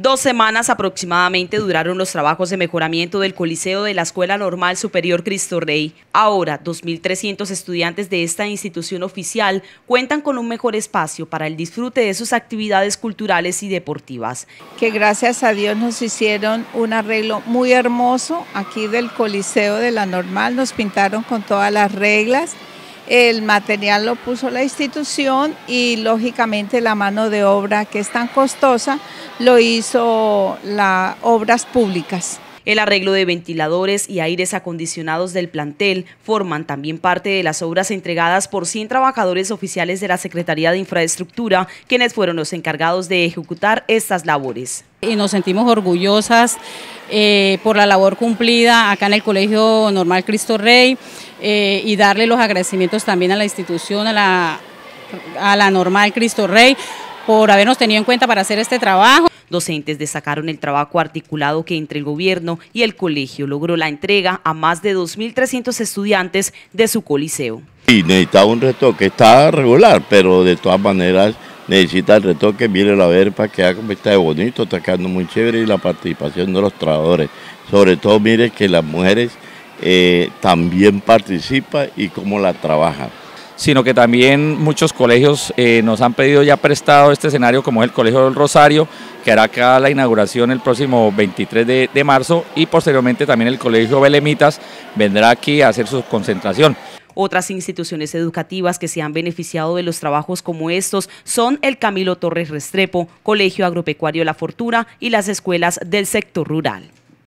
Dos semanas aproximadamente duraron los trabajos de mejoramiento del Coliseo de la Escuela Normal Superior Cristo Rey. Ahora, 2.300 estudiantes de esta institución oficial cuentan con un mejor espacio para el disfrute de sus actividades culturales y deportivas. Que gracias a Dios nos hicieron un arreglo muy hermoso aquí del Coliseo de la Normal, nos pintaron con todas las reglas, el material lo puso la institución y lógicamente la mano de obra que es tan costosa lo hizo las obras públicas. El arreglo de ventiladores y aires acondicionados del plantel forman también parte de las obras entregadas por 100 trabajadores oficiales de la Secretaría de Infraestructura, quienes fueron los encargados de ejecutar estas labores. Y nos sentimos orgullosas eh, por la labor cumplida acá en el Colegio Normal Cristo Rey eh, y darle los agradecimientos también a la institución, a la, a la Normal Cristo Rey por habernos tenido en cuenta para hacer este trabajo. Docentes destacaron el trabajo articulado que entre el gobierno y el colegio logró la entrega a más de 2.300 estudiantes de su coliseo. Y necesitaba un reto que está regular, pero de todas maneras necesita el retoque, mire la verpa, que pues, está de bonito, está quedando muy chévere y la participación de los trabajadores. Sobre todo, mire que las mujeres eh, también participan y cómo la trabajan sino que también muchos colegios eh, nos han pedido ya prestado este escenario, como es el Colegio del Rosario, que hará acá la inauguración el próximo 23 de, de marzo, y posteriormente también el Colegio Belemitas vendrá aquí a hacer su concentración. Otras instituciones educativas que se han beneficiado de los trabajos como estos son el Camilo Torres Restrepo, Colegio Agropecuario La Fortuna y las escuelas del sector rural.